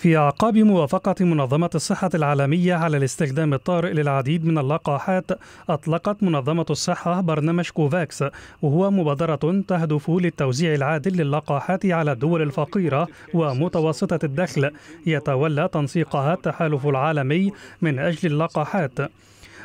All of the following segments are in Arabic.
في أعقاب موافقة منظمة الصحة العالمية على الاستخدام الطارئ للعديد من اللقاحات أطلقت منظمة الصحة برنامج كوفاكس وهو مبادرة تهدف للتوزيع العادل للقاحات على الدول الفقيرة ومتوسطة الدخل يتولى تنسيقها التحالف العالمي من أجل اللقاحات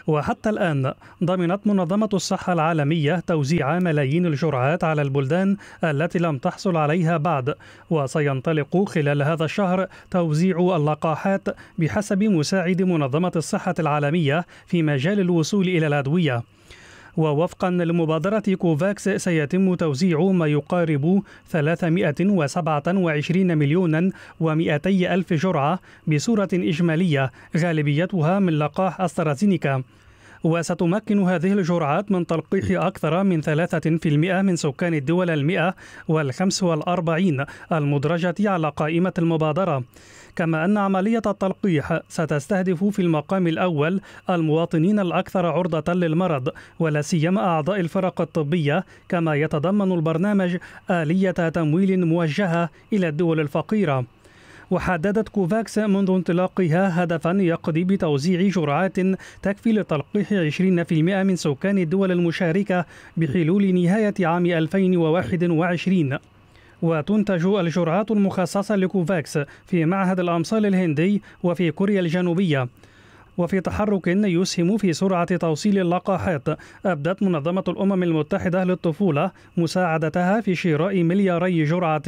وحتى الآن ضمنت منظمة الصحة العالمية توزيع ملايين الجرعات على البلدان التي لم تحصل عليها بعد وسينطلق خلال هذا الشهر توزيع اللقاحات بحسب مساعد منظمة الصحة العالمية في مجال الوصول إلى الأدوية ووفقا لمبادرة كوفاكس سيتم توزيع ما يقارب 327 مليونا و200 ألف جرعة بصورة إجمالية غالبيتها من لقاح أسترازينيكا وستمكن هذه الجرعات من تلقيح أكثر من 3% من سكان الدول المئة والخمس والأربعين المدرجة على قائمة المبادرة كما أن عملية التلقيح ستستهدف في المقام الأول المواطنين الأكثر عرضة للمرض ولا سيما أعضاء الفرق الطبية كما يتضمن البرنامج آلية تمويل موجهة إلى الدول الفقيرة وحددت كوفاكس منذ انطلاقها هدفا يقضي بتوزيع جرعات تكفي لتلقيح 20% من سكان الدول المشاركة بحلول نهاية عام 2021 وتنتج الجرعات المخصصة لكوفاكس في معهد الأمصال الهندي وفي كوريا الجنوبية وفي تحرك يسهم في سرعة توصيل اللقاحات أبدت منظمة الأمم المتحدة للطفولة مساعدتها في شراء ملياري جرعة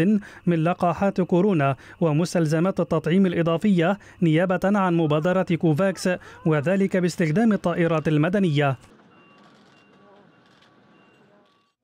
من لقاحات كورونا ومستلزمات التطعيم الإضافية نيابة عن مبادرة كوفاكس وذلك باستخدام الطائرات المدنية